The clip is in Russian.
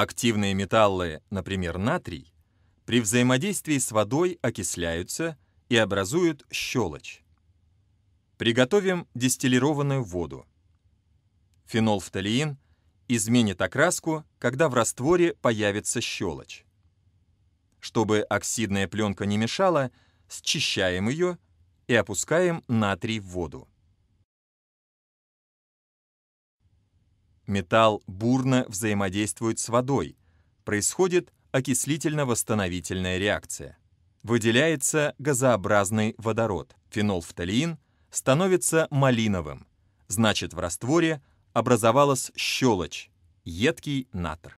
Активные металлы, например, натрий, при взаимодействии с водой окисляются и образуют щелочь. Приготовим дистиллированную воду. Фенолфталиин изменит окраску, когда в растворе появится щелочь. Чтобы оксидная пленка не мешала, счищаем ее и опускаем натрий в воду. Металл бурно взаимодействует с водой. Происходит окислительно-восстановительная реакция. Выделяется газообразный водород. Фенолфталиин становится малиновым. Значит, в растворе образовалась щелочь, едкий натр.